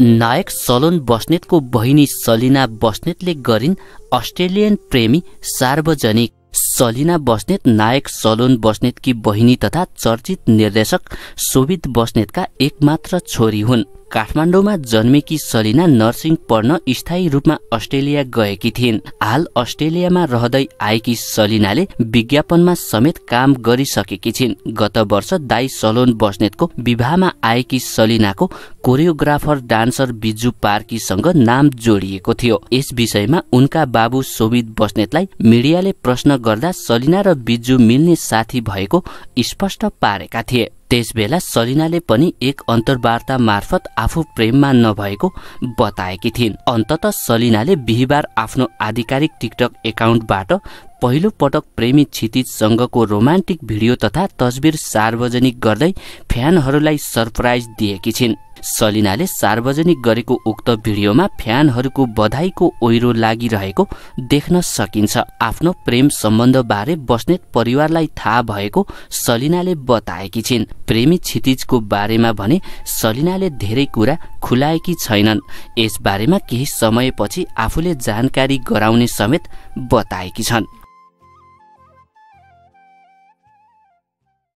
नायक सलोन बस्नेतको बहिनी सलिना बस्नेतले गरिन् अस्ट्रेलियन प्रेमी सार्वजनिक सलिना बस्नेत नायक सलोन बस्नेतकी बहिनी तथा चर्चित निर्देशक शोभित बस्नेतका एकमात्र छोरी हुन् काठमाडौँमा जन्मेकी सलिना नर्सिङ पढ्न स्थायी रूपमा अस्ट्रेलिया गएकी थिइन् हाल अस्ट्रेलियामा रहँदै आएकी सलिनाले विज्ञापनमा समेत काम गरिसकेकी छिन् गत वर्ष दाई सलोन बस्नेतको विवाहमा आएकी सलिनाको कोरियोग्राफर डान्सर बिजु पार्कीसँग नाम जोडिएको थियो यस विषयमा उनका बाबु सोभित बस्नेतलाई मिडियाले प्रश्न गर्दा सलिना र बिजु मिल्ने साथी भएको स्पष्ट पारेका थिए त्यसबेला सलिनाले पनि एक अन्तर्वार्ता मार्फत आफू प्रेममा नभएको बताएकी थिइन् अन्तत सलिनाले बिहिबार आफ्नो आधिकारिक टिकटक एकाउन्टबाट पहिलो पटक प्रेमी क्षितिजसँगको रोमान्टिक भिडियो तथा तस्बिर सार्वजनिक गर्दै फ्यानहरूलाई सरप्राइज दिएकी छिन् सलिनाले सार्वजनिक गरेको उक्त भिडियोमा फ्यानहरूको बधाईको ओहिरो लागिरहेको देख्न सकिन्छ आफ्नो प्रेम सम्बन्धबारे बस्नेत परिवारलाई थाहा भएको सलिनाले बताएकी छिन् प्रेमी क्षितिजको बारेमा भने सलिनाले धेरै कुरा खुलाएकी छैनन् यसबारेमा केही समयपछि आफूले जानकारी गराउने समेत बताएकी छन्